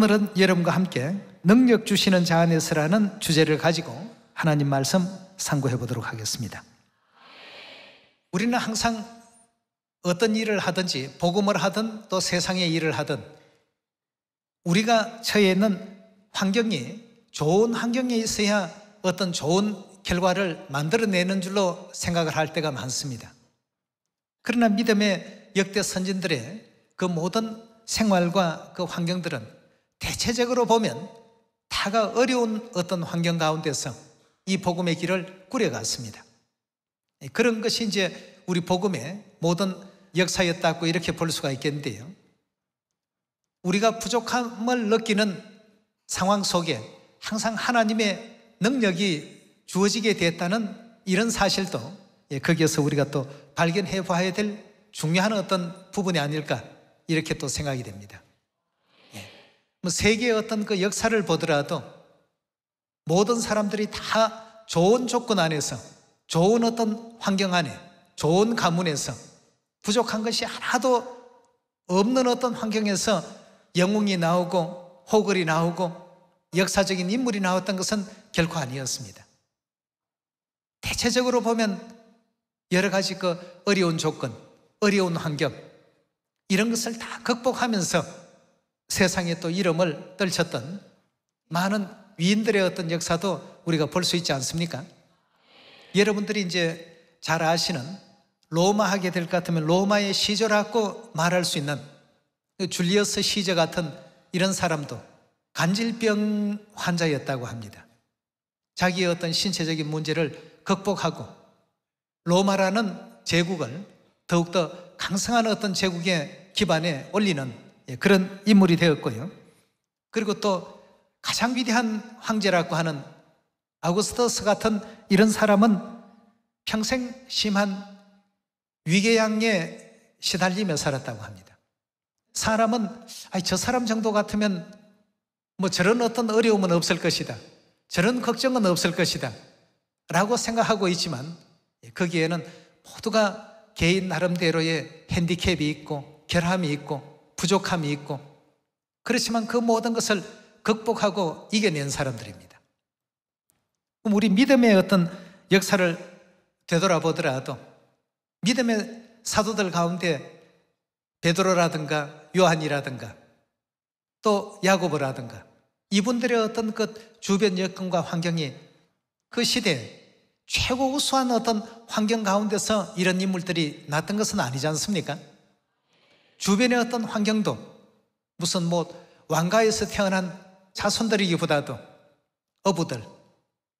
오늘은 여러분과 함께 능력 주시는 자 안에서라는 주제를 가지고 하나님 말씀 상고해 보도록 하겠습니다. 우리는 항상 어떤 일을 하든지 복음을 하든 또 세상의 일을 하든 우리가 처해 있는 환경이 좋은 환경에 있어야 어떤 좋은 결과를 만들어내는 줄로 생각을 할 때가 많습니다. 그러나 믿음의 역대 선진들의 그 모든 생활과 그 환경들은 대체적으로 보면 다가 어려운 어떤 환경 가운데서 이 복음의 길을 꾸려갔습니다. 그런 것이 이제 우리 복음의 모든 역사였다고 이렇게 볼 수가 있겠는데요. 우리가 부족함을 느끼는 상황 속에 항상 하나님의 능력이 주어지게 됐다는 이런 사실도 예, 거기에서 우리가 또 발견해 봐야 될 중요한 어떤 부분이 아닐까 이렇게 또 생각이 됩니다. 뭐 세계의 어떤 그 역사를 보더라도 모든 사람들이 다 좋은 조건 안에서 좋은 어떤 환경 안에 좋은 가문에서 부족한 것이 하나도 없는 어떤 환경에서 영웅이 나오고 호글이 나오고 역사적인 인물이 나왔던 것은 결코 아니었습니다. 대체적으로 보면 여러 가지 그 어려운 조건, 어려운 환경, 이런 것을 다 극복하면서 세상에 또 이름을 떨쳤던 많은 위인들의 어떤 역사도 우리가 볼 수 있지 않습니까? 여러분들이 이제 잘 아시는 로마 하게 될 것 같으면 로마의 시저라고 말할 수 있는 그 줄리어스 시저 같은 이런 사람도 간질병 환자였다고 합니다. 자기의 어떤 신체적인 문제를 극복하고 로마라는 제국을 더욱더 강성한 어떤 제국의 기반에 올리는 예, 그런 인물이 되었고요. 그리고 또 가장 위대한 황제라고 하는 아우구스터스 같은 이런 사람은 평생 심한 위궤양에 시달리며 살았다고 합니다. 사람은 아니 저 사람 정도 같으면 뭐 저런 어떤 어려움은 없을 것이다. 저런 걱정은 없을 것이다. 라고 생각하고 있지만 예, 거기에는 모두가 개인 나름대로의 핸디캡이 있고 결함이 있고 부족함이 있고 그렇지만 그 모든 것을 극복하고 이겨낸 사람들입니다. 그럼 우리 믿음의 어떤 역사를 되돌아보더라도 믿음의 사도들 가운데 베드로라든가 요한이라든가 또 야고보라든가 이분들의 어떤 그 주변 여건과 환경이 그 시대에 최고 우수한 어떤 환경 가운데서 이런 인물들이 났던 것은 아니지 않습니까? 주변의 어떤 환경도 무슨 뭐 왕가에서 태어난 자손들이기보다도 어부들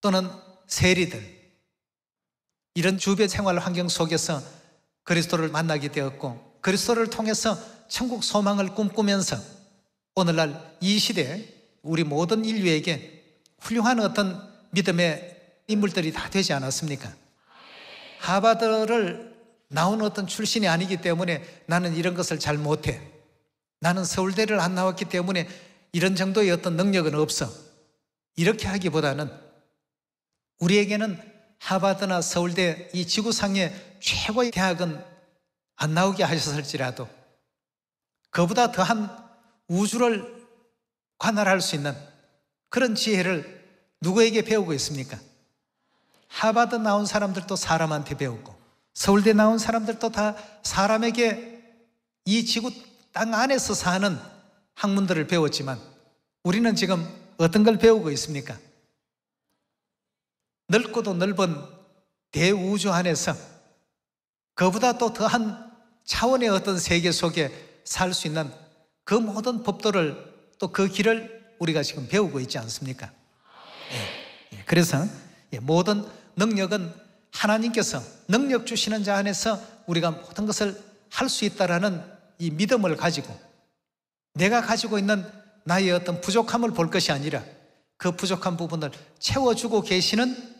또는 세리들 이런 주변 생활 환경 속에서 그리스도를 만나게 되었고 그리스도를 통해서 천국 소망을 꿈꾸면서 오늘날 이 시대에 우리 모든 인류에게 훌륭한 어떤 믿음의 인물들이 다 되지 않았습니까? 하바드를 나온 어떤 출신이 아니기 때문에 나는 이런 것을 잘 못해. 나는 서울대를 안 나왔기 때문에 이런 정도의 어떤 능력은 없어. 이렇게 하기보다는 우리에게는 하버드나 서울대 이 지구상의 최고의 대학은 안 나오게 하셨을지라도 그보다 더한 우주를 관할할 수 있는 그런 지혜를 누구에게 배우고 있습니까? 하버드 나온 사람들도 사람한테 배우고 서울대 나온 사람들도 다 사람에게 이 지구 땅 안에서 사는 학문들을 배웠지만 우리는 지금 어떤 걸 배우고 있습니까? 넓고도 넓은 대우주 안에서 그보다 또 더한 차원의 어떤 세계 속에 살 수 있는 그 모든 법도를 또 그 길을 우리가 지금 배우고 있지 않습니까? 예. 예. 그래서 예, 모든 능력은 하나님께서 능력 주시는 자 안에서 우리가 모든 것을 할 수 있다라는 이 믿음을 가지고 내가 가지고 있는 나의 어떤 부족함을 볼 것이 아니라 그 부족한 부분을 채워주고 계시는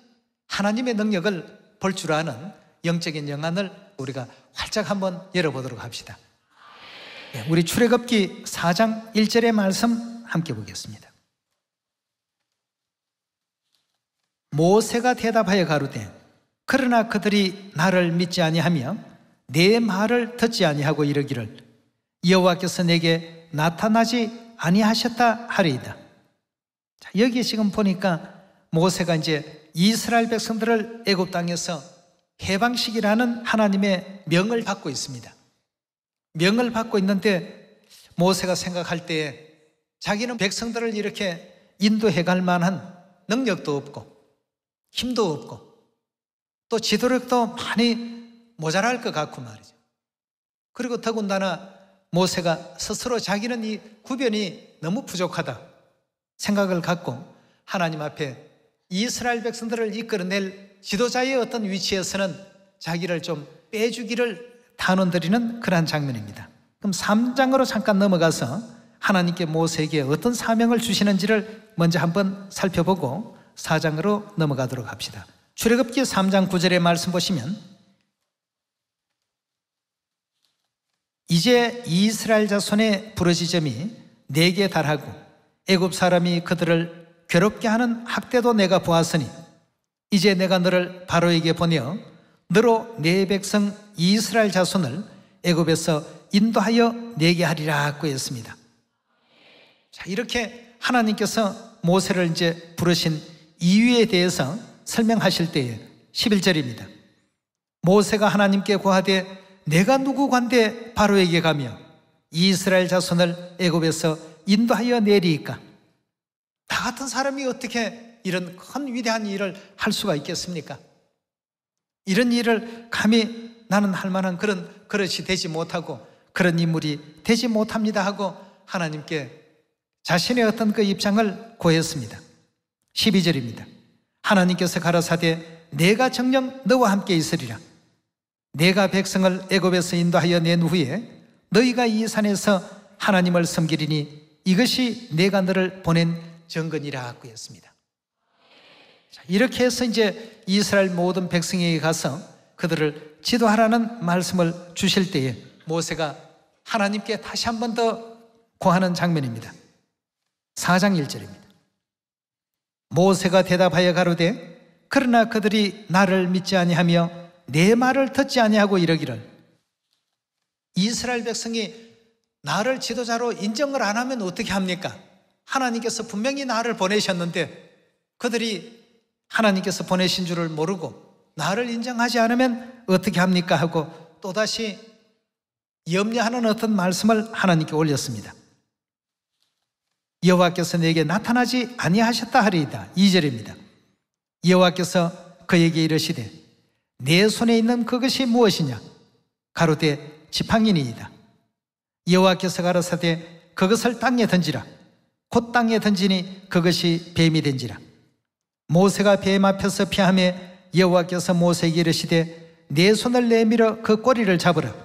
하나님의 능력을 볼 줄 아는 영적인 영안을 우리가 활짝 한번 열어보도록 합시다. 예, 우리 출애굽기 4장 1절의 말씀 함께 보겠습니다. 모세가 대답하여 가로된 그러나 그들이 나를 믿지 아니하며 내 말을 듣지 아니하고 이르기를 여호와께서 내게 나타나지 아니하셨다 하리이다. 자, 여기 지금 보니까 모세가 이제 이스라엘 백성들을 애굽 땅에서 해방식이라는 하나님의 명을 받고 있습니다. 명을 받고 있는데 모세가 생각할 때 자기는 백성들을 이렇게 인도해 갈 만한 능력도 없고 힘도 없고 또 지도력도 많이 모자랄 것 같고 말이죠. 그리고 더군다나 모세가 스스로 자기는 이 구변이 너무 부족하다 생각을 갖고 하나님 앞에 이스라엘 백성들을 이끌어낼 지도자의 어떤 위치에서는 자기를 좀 빼주기를 단언드리는 그러한 장면입니다. 그럼 3장으로 잠깐 넘어가서 하나님께 모세에게 어떤 사명을 주시는지를 먼저 한번 살펴보고 4장으로 넘어가도록 합시다. 출애굽기 3장 9절의 말씀 보시면 이제 이스라엘 자손의 부르짖음이 내게 달하고 애굽 사람이 그들을 괴롭게 하는 학대도 내가 보았으니 이제 내가 너를 바로에게 보내어 너로 내 백성 이스라엘 자손을 애굽에서 인도하여 내게 하리라 하 고했습니다. 자 이렇게 하나님께서 모세를 이제 부르신 이유에 대해서 설명하실 때에 11절입니다. 모세가 하나님께 구하되 내가 누구 관대 바로에게 가며 이스라엘 자손을 애굽에서 인도하여 내리까나 같은 사람이 어떻게 이런 큰 위대한 일을 할 수가 있겠습니까? 이런 일을 감히 나는 할 만한 그런 그릇이 되지 못하고 그런 인물이 되지 못합니다 하고 하나님께 자신의 어떤 그 입장을 고했습니다. 12절입니다. 하나님께서 가라사대 내가 정녕 너와 함께 있으리라. 내가 백성을 애굽에서 인도하여 낸 후에 너희가 이 산에서 하나님을 섬기리니 이것이 내가 너를 보낸 정근이라 구했습니다. 이렇게 해서 이제 이스라엘 모든 백성에게 가서 그들을 지도하라는 말씀을 주실 때에 모세가 하나님께 다시 한 번 더구하는 장면입니다. 4장 1절입니다. 모세가 대답하여 가로되 그러나 그들이 나를 믿지 아니하며 내 말을 듣지 아니하고 이러기를 이스라엘 백성이 나를 지도자로 인정을 안 하면 어떻게 합니까? 하나님께서 분명히 나를 보내셨는데 그들이 하나님께서 보내신 줄을 모르고 나를 인정하지 않으면 어떻게 합니까? 하고 또다시 염려하는 어떤 말씀을 하나님께 올렸습니다. 여호와께서 내게 나타나지 아니하셨다 하리이다. 2절입니다. 여호와께서 그에게 이르시되 내 손에 있는 그것이 무엇이냐? 가로되 지팡이니이다. 여호와께서 가로사되 그것을 땅에 던지라. 곧 땅에 던지니 그것이 뱀이 된지라. 모세가 뱀 앞에서 피함에 여호와께서 모세에게 이르시되 내 손을 내밀어 그 꼬리를 잡으라.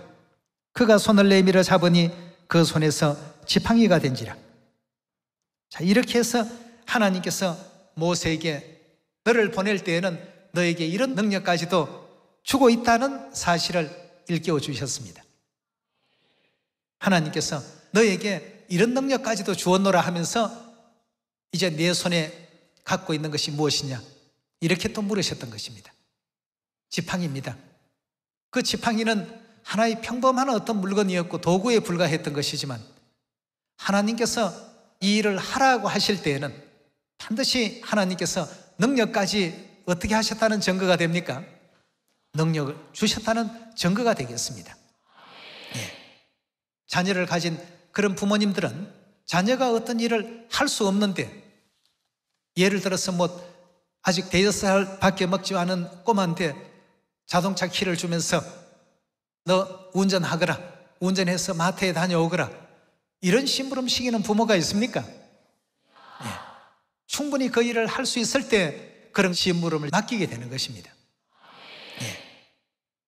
그가 손을 내밀어 잡으니 그 손에서 지팡이가 된지라. 자, 이렇게 해서 하나님께서 모세에게 너를 보낼 때에는 너에게 이런 능력까지도 주고 있다는 사실을 일깨워 주셨습니다. 하나님께서 너에게 이런 능력까지도 주었노라 하면서 이제 내 손에 갖고 있는 것이 무엇이냐? 이렇게 또 물으셨던 것입니다. 지팡이입니다. 그 지팡이는 하나의 평범한 어떤 물건이었고 도구에 불과했던 것이지만 하나님께서 이 일을 하라고 하실 때에는 반드시 하나님께서 능력까지 어떻게 하셨다는 증거가 됩니까? 능력을 주셨다는 증거가 되겠습니다. 예. 자녀를 가진 그런 부모님들은 자녀가 어떤 일을 할 수 없는데 예를 들어서 뭐 아직 대여섯 살 밖에 먹지 않은 꼬마한테 자동차 키를 주면서 너 운전하거라. 운전해서 마트에 다녀오거라. 이런 심부름시키는 부모가 있습니까? 네. 충분히 그 일을 할 수 있을 때 그런 심부름을 맡기게 되는 것입니다. 네.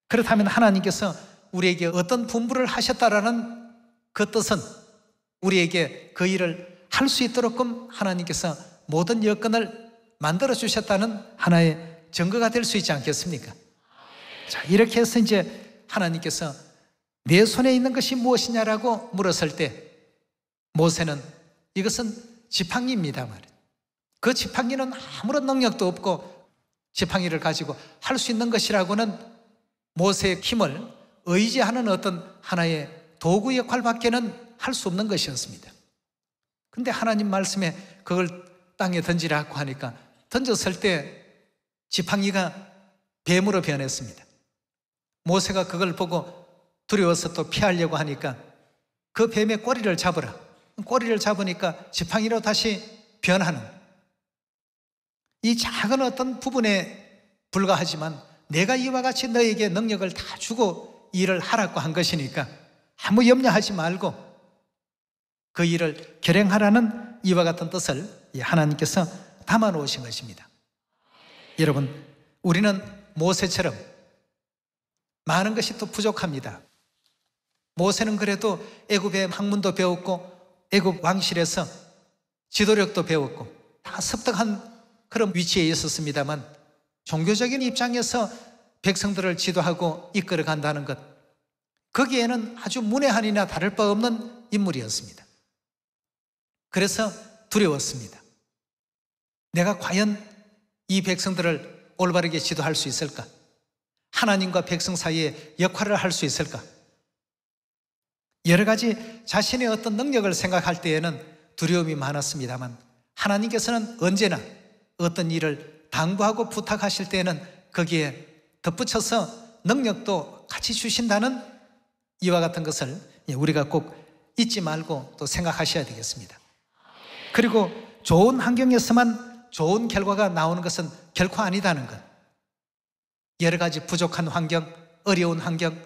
그렇다면 하나님께서 우리에게 어떤 분부를 하셨다라는 그 뜻은 우리에게 그 일을 할 수 있도록끔 하나님께서 모든 여건을 만들어 주셨다는 하나의 증거가 될 수 있지 않겠습니까? 자, 이렇게 해서 이제 하나님께서 내 손에 있는 것이 무엇이냐라고 물었을 때 모세는 이것은 지팡이입니다 말이에요. 그 지팡이는 아무런 능력도 없고 지팡이를 가지고 할 수 있는 것이라고는 모세의 힘을 의지하는 어떤 하나의 도구 역할밖에는 할 수 없는 것이었습니다. 근데 하나님 말씀에 그걸 땅에 던지라고 하니까 던졌을 때 지팡이가 뱀으로 변했습니다. 모세가 그걸 보고 두려워서 또 피하려고 하니까 그 뱀의 꼬리를 잡으라. 꼬리를 잡으니까 지팡이로 다시 변하는 이 작은 어떤 부분에 불과하지만 내가 이와 같이 너에게 능력을 다 주고 일을 하라고 한 것이니까 아무 염려하지 말고 그 일을 결행하라는 이와 같은 뜻을 하나님께서 담아 놓으신 것입니다. 여러분, 우리는 모세처럼 많은 것이 또 부족합니다. 모세는 그래도 애굽의 학문도 배웠고 애굽 왕실에서 지도력도 배웠고 다 습득한 그런 위치에 있었습니다만 종교적인 입장에서 백성들을 지도하고 이끌어 간다는 것 거기에는 아주 문외한이나 다를 바 없는 인물이었습니다. 그래서 두려웠습니다. 내가 과연 이 백성들을 올바르게 지도할 수 있을까? 하나님과 백성 사이에 역할을 할 수 있을까? 여러 가지 자신의 어떤 능력을 생각할 때에는 두려움이 많았습니다만 하나님께서는 언제나 어떤 일을 당부하고 부탁하실 때에는 거기에 덧붙여서 능력도 같이 주신다는 이와 같은 것을 예, 우리가 꼭 잊지 말고 또 생각하셔야 되겠습니다. 그리고 좋은 환경에서만 좋은 결과가 나오는 것은 결코 아니다는 것. 여러 가지 부족한 환경, 어려운 환경,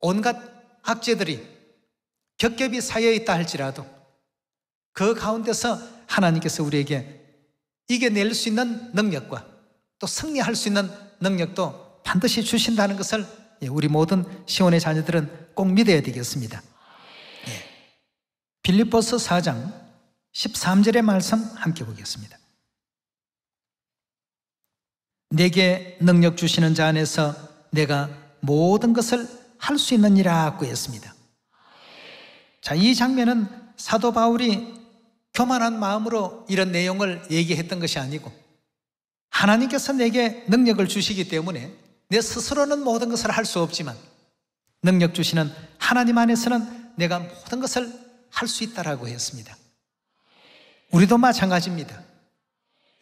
온갖 악재들이 겹겹이 쌓여 있다 할지라도 그 가운데서 하나님께서 우리에게 이겨낼 수 있는 능력과 또 승리할 수 있는 능력도 반드시 주신다는 것을 예, 우리 모든 시원의 자녀들은 꼭 믿어야 되겠습니다. 빌립보서 4장 13절의 말씀 함께 보겠습니다. 내게 능력 주시는 자 안에서 내가 모든 것을 할 수 있느니라 구했습니다. 자, 이 장면은 사도 바울이 교만한 마음으로 이런 내용을 얘기했던 것이 아니고 하나님께서 내게 능력을 주시기 때문에 내 스스로는 모든 것을 할 수 없지만 능력 주시는 하나님 안에서는 내가 모든 것을 할 수 있다라고 했습니다. 우리도 마찬가지입니다.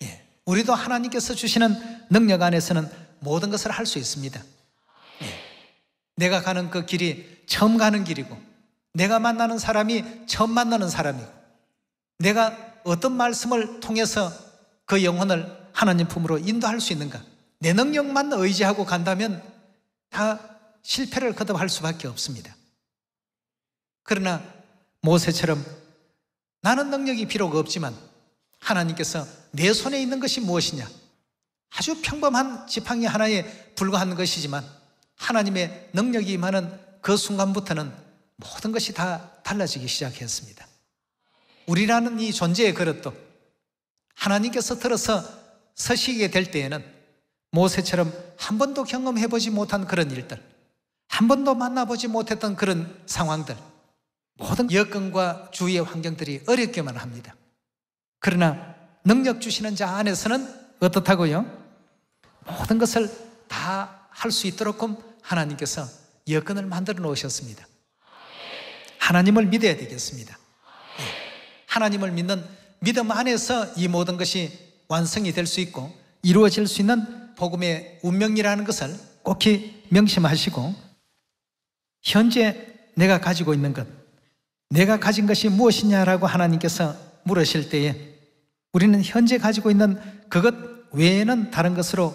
예, 우리도 하나님께서 주시는 능력 안에서는 모든 것을 할 수 있습니다. 예, 내가 가는 그 길이 처음 가는 길이고 내가 만나는 사람이 처음 만나는 사람이고, 내가 어떤 말씀을 통해서 그 영혼을 하나님 품으로 인도할 수 있는가. 내 능력만 의지하고 간다면 다 실패를 거듭할 수밖에 없습니다. 그러나 모세처럼 나는 능력이 비록 없지만 하나님께서 내 손에 있는 것이 무엇이냐? 아주 평범한 지팡이 하나에 불과한 것이지만 하나님의 능력이 임하는 그 순간부터는 모든 것이 다 달라지기 시작했습니다. 우리라는 이 존재의 그릇도 하나님께서 들어서 서시게 될 때에는 모세처럼 한 번도 경험해보지 못한 그런 일들, 한 번도 만나보지 못했던 그런 상황들, 모든 여건과 주위의 환경들이 어렵기만 합니다. 그러나 능력 주시는 자 안에서는 어떻다고요? 모든 것을 다 할 수 있도록 하나님께서 여건을 만들어 놓으셨습니다. 하나님을 믿어야 되겠습니다. 예. 하나님을 믿는 믿음 안에서 이 모든 것이 완성이 될 수 있고 이루어질 수 있는 복음의 운명이라는 것을 꼭히 명심하시고 현재 내가 가지고 있는 것, 내가 가진 것이 무엇이냐라고 하나님께서 물으실 때에 우리는 현재 가지고 있는 그것 외에는 다른 것으로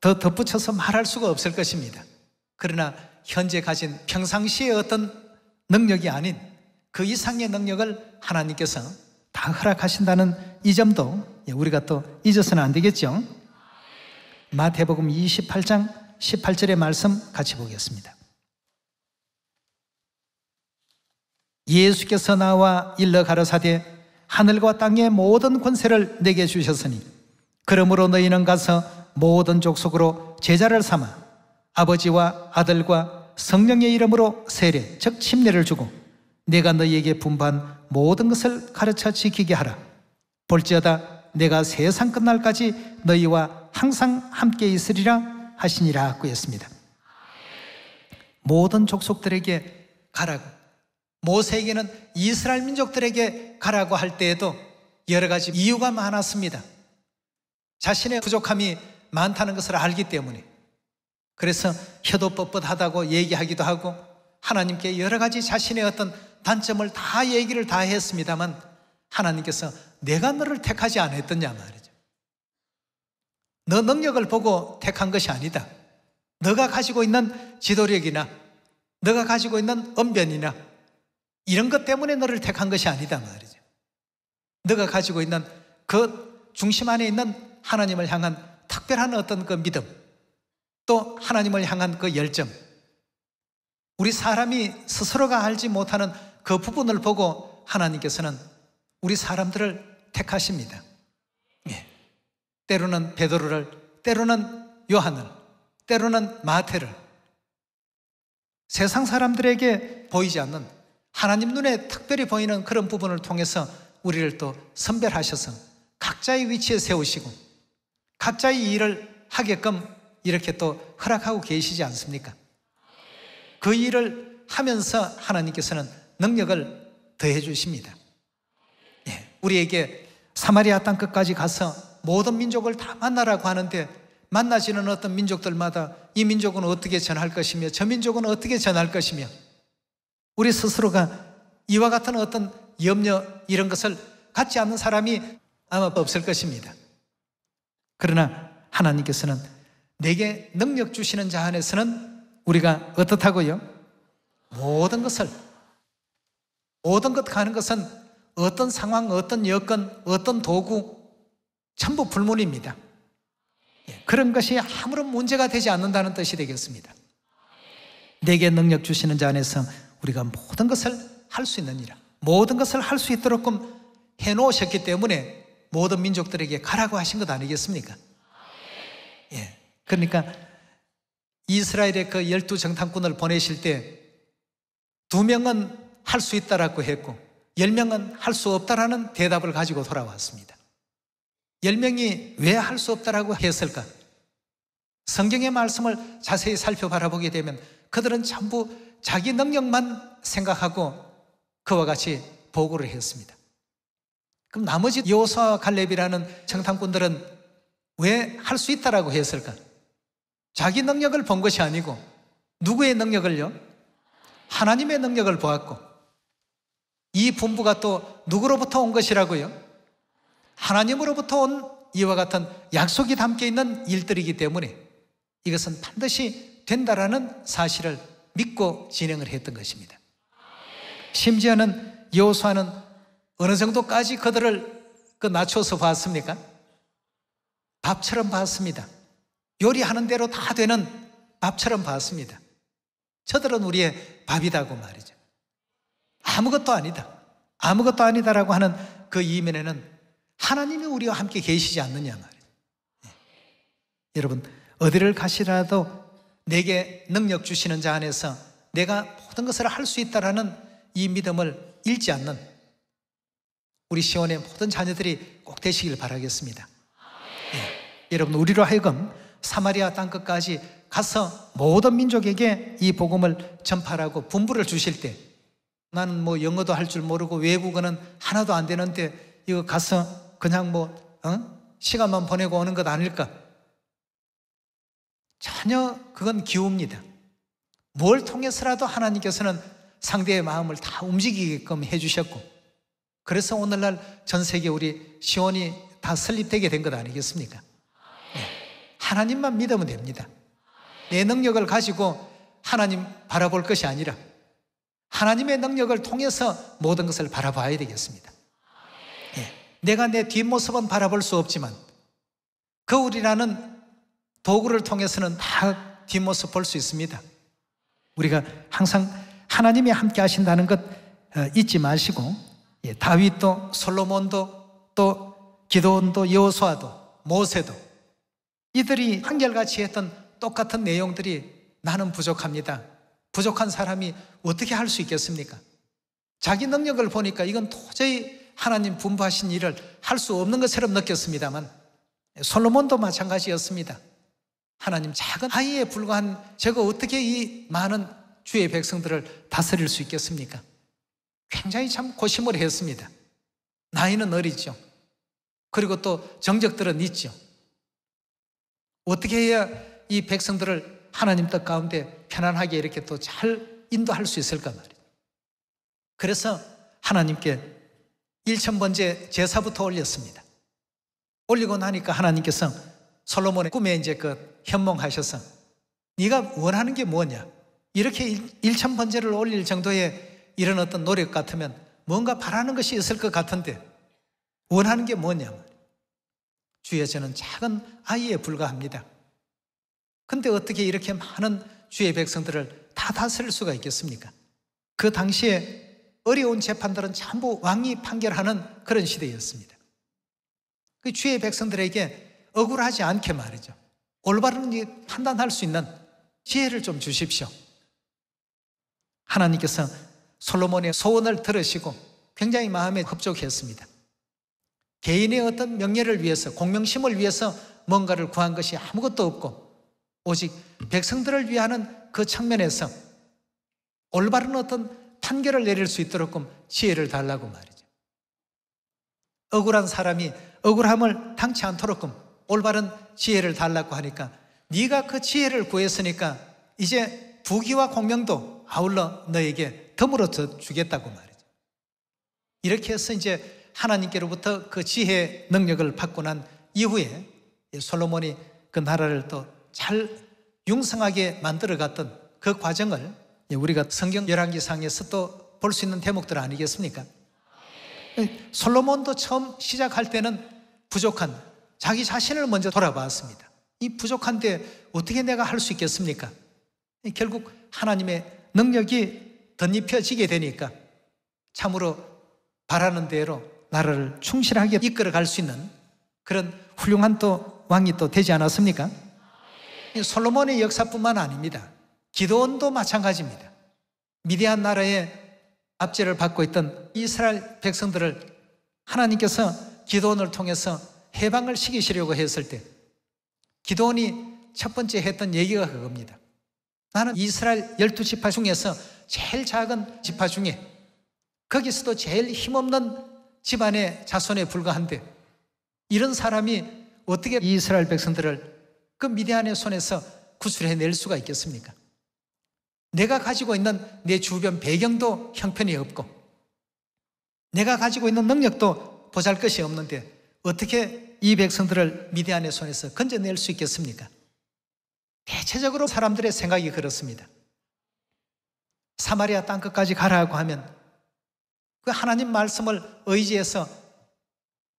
더 덧붙여서 말할 수가 없을 것입니다. 그러나 현재 가진 평상시의 어떤 능력이 아닌 그 이상의 능력을 하나님께서 다 허락하신다는 이 점도 예, 우리가 또 잊어서는 안 되겠죠. 마태복음 28장 18절의 말씀 같이 보겠습니다. 예수께서 나와 일러 가로사대 하늘과 땅의 모든 권세를 내게 주셨으니 그러므로 너희는 가서 모든 족속으로 제자를 삼아 아버지와 아들과 성령의 이름으로 세례, 즉 침례를 주고 내가 너희에게 분반 모든 것을 가르쳐 지키게 하라. 볼지어다 내가 세상 끝날까지 너희와 항상 함께 있으리라 하시니라 하고 했습니다 모든 족속들에게 가라고 모세에게는 이스라엘 민족들에게 가라고 할 때에도 여러 가지 이유가 많았습니다. 자신의 부족함이 많다는 것을 알기 때문에 그래서 혀도 뻣뻣하다고 얘기하기도 하고 하나님께 여러 가지 자신의 어떤 단점을 다 얘기를 다 했습니다만 하나님께서 내가 너를 택하지 않았더냐 말이죠. 너 능력을 보고 택한 것이 아니다. 너가 가지고 있는 지도력이나 너가 가지고 있는 언변이나 이런 것 때문에 너를 택한 것이 아니다 말이죠. 너가 가지고 있는 그 중심 안에 있는 하나님을 향한 특별한 어떤 그 믿음, 또 하나님을 향한 그 열정. 우리 사람이 스스로가 알지 못하는 그 부분을 보고 하나님께서는 우리 사람들을 택하십니다. 예. 때로는 베드로를, 때로는 요한을, 때로는 마태를 세상 사람들에게 보이지 않는 하나님 눈에 특별히 보이는 그런 부분을 통해서 우리를 또 선별하셔서 각자의 위치에 세우시고 각자의 일을 하게끔 이렇게 또 허락하고 계시지 않습니까? 그 일을 하면서 하나님께서는 능력을 더해 주십니다. 예, 우리에게 사마리아 땅 끝까지 가서 모든 민족을 다 만나라고 하는데 만나지는 어떤 민족들마다 이 민족은 어떻게 전할 것이며 저 민족은 어떻게 전할 것이며 우리 스스로가 이와 같은 어떤 염려 이런 것을 갖지 않는 사람이 아마 없을 것입니다. 그러나 하나님께서는 내게 능력 주시는 자 안에서는 우리가 어떻다고요? 모든 것을 모든 것 가는 것은 어떤 상황, 어떤 여건, 어떤 도구 전부 불문입니다. 예, 그런 것이 아무런 문제가 되지 않는다는 뜻이 되겠습니다. 내게 능력 주시는 자 안에서 우리가 모든 것을 할 수있느니라 모든 것을 할 수 있도록끔 해놓으셨기 때문에 모든 민족들에게 가라고 하신 것 아니겠습니까? 예. 그러니까 이스라엘의 그 열두 정탐꾼을 보내실 때 두 명은 할 수 있다라고 했고 열 명은 할 수 없다라는 대답을 가지고 돌아왔습니다. 열 명이 왜 할 수 없다라고 했을까? 성경의 말씀을 자세히 살펴 바라보게 되면 그들은 전부 자기 능력만 생각하고 그와 같이 보고를 했습니다. 그럼 나머지 요사수 갈렙이라는 정탐꾼들은 왜 할 수 있다라고 했을까? 자기 능력을 본 것이 아니고 누구의 능력을요? 하나님의 능력을 보았고 이 분부가 또 누구로부터 온 것이라고요? 하나님으로부터 온 이와 같은 약속이 담겨 있는 일들이기 때문에 이것은 반드시 된다라는 사실을 믿고 진행을 했던 것입니다. 심지어는 여호수아는 어느 정도까지 그들을 그 낮춰서 봤습니까? 밥처럼 봤습니다. 요리하는 대로 다 되는 밥처럼 봤습니다. 저들은 우리의 밥이다고 말이죠. 아무것도 아니다. 아무것도 아니다라고 하는 그 이면에는 하나님이 우리와 함께 계시지 않느냐 말이죠. 예. 여러분, 어디를 가시라도 내게 능력 주시는 자 안에서 내가 모든 것을 할 수 있다라는 이 믿음을 잃지 않는 우리 시원의 모든 자녀들이 꼭 되시길 바라겠습니다. 예. 여러분, 우리로 하여금 사마리아 땅 끝까지 가서 모든 민족에게 이 복음을 전파하고 분부를 주실 때 나는 뭐 영어도 할 줄 모르고 외국어는 하나도 안 되는데 이거 가서 그냥 뭐 어? 시간만 보내고 오는 것 아닐까? 전혀 그건 기우입니다. 뭘 통해서라도 하나님께서는 상대의 마음을 다 움직이게끔 해주셨고 그래서 오늘날 전 세계 우리 시원이다 설립되게 된 것 아니겠습니까? 하나님만 믿으면 됩니다. 내 능력을 가지고 하나님 바라볼 것이 아니라 하나님의 능력을 통해서 모든 것을 바라봐야 되겠습니다. 예. 내가 내 뒷모습은 바라볼 수 없지만 거울이라는 그 도구를 통해서는 다 뒷모습 볼 수 있습니다. 우리가 항상 하나님이 함께 하신다는 것 어, 잊지 마시고 예. 다윗도 솔로몬도 또 기도원도 여호수아도 모세도 이들이 한결같이 했던 똑같은 내용들이 나는 부족합니다. 부족한 사람이 어떻게 할 수 있겠습니까? 자기 능력을 보니까 이건 도저히 하나님 분부하신 일을 할 수 없는 것처럼 느꼈습니다만 솔로몬도 마찬가지였습니다. 하나님 작은 아이에 불과한 제가 어떻게 이 많은 주의 백성들을 다스릴 수 있겠습니까? 굉장히 참 고심을 했습니다. 나이는 어리죠. 그리고 또 정적들은 있죠. 어떻게 해야 이 백성들을 하나님 뜻 가운데 편안하게 이렇게 또 잘 인도할 수 있을까 말이에요. 그래서 하나님께 1천번째 제사부터 올렸습니다. 올리고 나니까 하나님께서 솔로몬의 꿈에 이제 그 현몽하셔서 네가 원하는 게 뭐냐? 이렇게 1천번째를 올릴 정도의 이런 어떤 노력 같으면 뭔가 바라는 것이 있을 것 같은데 원하는 게 뭐냐? 주에서는 작은 아이에 불과합니다. 근데 어떻게 이렇게 많은 주의 백성들을 다 다스릴 수가 있겠습니까? 그 당시에 어려운 재판들은 전부 왕이 판결하는 그런 시대였습니다. 그 주의 백성들에게 억울하지 않게 말이죠. 올바른 판단할 수 있는 지혜를 좀 주십시오. 하나님께서 솔로몬의 소원을 들으시고 굉장히 마음에 흡족했습니다. 개인의 어떤 명예를 위해서, 공명심을 위해서 뭔가를 구한 것이 아무것도 없고, 오직 백성들을 위하는 그 측면에서 올바른 어떤 판결을 내릴 수 있도록 지혜를 달라고 말이죠. 억울한 사람이 억울함을 당치 않도록 올바른 지혜를 달라고 하니까 네가 그 지혜를 구했으니까 이제 부귀와 공명도 아울러 너에게 덤으로 주겠다고 말이죠. 이렇게 해서 이제 하나님께로부터 그 지혜 능력을 받고 난 이후에 솔로몬이 그 나라를 또 잘 융성하게 만들어 갔던 그 과정을 우리가 성경 열왕기상에서 또 볼 수 있는 대목들 아니겠습니까? 솔로몬도 처음 시작할 때는 부족한 자기 자신을 먼저 돌아봤습니다. 이 부족한데 어떻게 내가 할 수 있겠습니까? 결국 하나님의 능력이 덧입혀지게 되니까 참으로 바라는 대로 나라를 충실하게 이끌어갈 수 있는 그런 훌륭한 또 왕이 또 되지 않았습니까? 솔로몬의 역사뿐만 아닙니다. 기도원도 마찬가지입니다. 미디안 나라의 압제를 받고 있던 이스라엘 백성들을 하나님께서 기도원을 통해서 해방을 시키시려고 했을 때 기도원이 첫 번째 했던 얘기가 그겁니다. 나는 이스라엘 열두 지파 중에서 제일 작은 지파 중에 거기서도 제일 힘없는 집안의 자손에 불과한데 이런 사람이 어떻게 이스라엘 백성들을 그 미디안의 손에서 구출해낼 수가 있겠습니까? 내가 가지고 있는 내 주변 배경도 형편이 없고 내가 가지고 있는 능력도 보잘 것이 없는데 어떻게 이 백성들을 미디안의 손에서 건져낼 수 있겠습니까? 대체적으로 사람들의 생각이 그렇습니다. 사마리아 땅끝까지 가라고 하면 그 하나님 말씀을 의지해서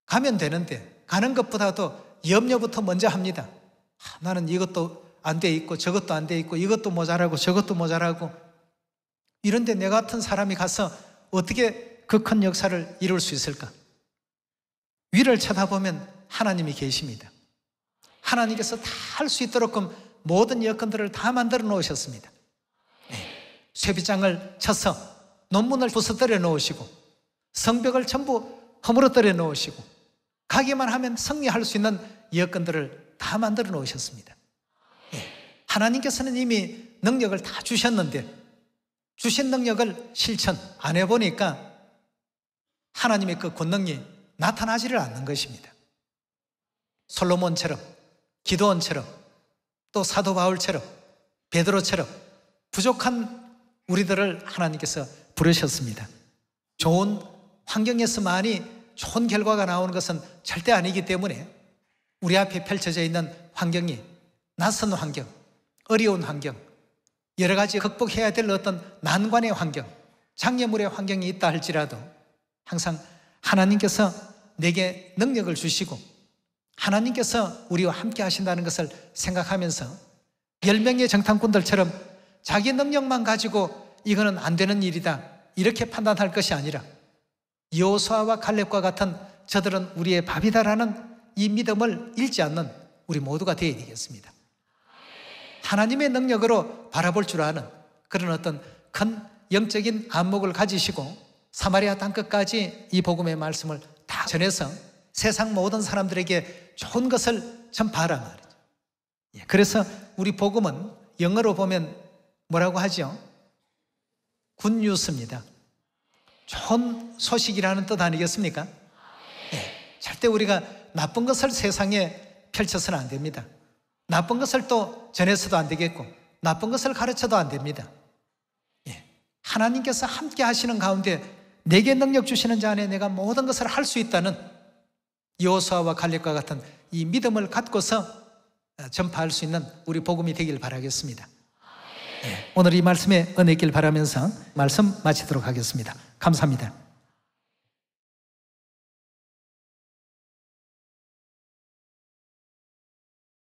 가면 되는데 가는 것보다도 염려부터 먼저 합니다. 아, 나는 이것도 안 돼 있고 저것도 안 돼 있고 이것도 모자라고 저것도 모자라고 이런데 내 같은 사람이 가서 어떻게 그 큰 역사를 이룰 수 있을까? 위를 쳐다보면 하나님이 계십니다. 하나님께서 다 할 수 있도록끔 모든 여건들을 다 만들어 놓으셨습니다. 네. 쇠비장을 쳐서 논문을 부서뜨려 놓으시고 성벽을 전부 허물어뜨려 놓으시고 가기만 하면 승리할 수 있는 여건들을 다 만들어 놓으셨습니다. 예. 하나님께서는 이미 능력을 다 주셨는데 주신 능력을 실천 안 해보니까 하나님의 그 권능이 나타나지를 않는 것입니다. 솔로몬처럼, 기도원처럼, 또 사도 바울처럼, 베드로처럼 부족한 우리들을 하나님께서 부르셨습니다. 좋은 환경에서만이 좋은 결과가 나오는 것은 절대 아니기 때문에 우리 앞에 펼쳐져 있는 환경이 낯선 환경, 어려운 환경, 여러 가지 극복해야 될 어떤 난관의 환경, 장애물의 환경이 있다 할지라도 항상 하나님께서 내게 능력을 주시고 하나님께서 우리와 함께 하신다는 것을 생각하면서 1명의 정탐꾼들처럼 자기 능력만 가지고 이거는 안 되는 일이다. 이렇게 판단할 것이 아니라 여호수아와 갈렙과 같은 저들은 우리의 밥이다라는 이 믿음을 잃지 않는 우리 모두가 되어야 되겠습니다. 하나님의 능력으로 바라볼 줄 아는 그런 어떤 큰 영적인 안목을 가지시고 사마리아 땅 끝까지 이 복음의 말씀을 다 전해서 세상 모든 사람들에게 좋은 것을 전파하라 말이죠. 예, 그래서 우리 복음은 영어로 보면 뭐라고 하죠? 굿뉴스입니다. 좋은 소식이라는 뜻 아니겠습니까? 네. 절대 우리가 나쁜 것을 세상에 펼쳐서는 안 됩니다. 나쁜 것을 또 전해서도 안 되겠고, 나쁜 것을 가르쳐도 안 됩니다. 예. 하나님께서 함께 하시는 가운데 내게 능력 주시는 자 안에 내가 모든 것을 할 수 있다는 여호수아와 갈렙과 같은 이 믿음을 갖고서 전파할 수 있는 우리 복음이 되길 바라겠습니다. 오늘 이 말씀에 은혜 있길 바라면서 말씀 마치도록 하겠습니다. 감사합니다.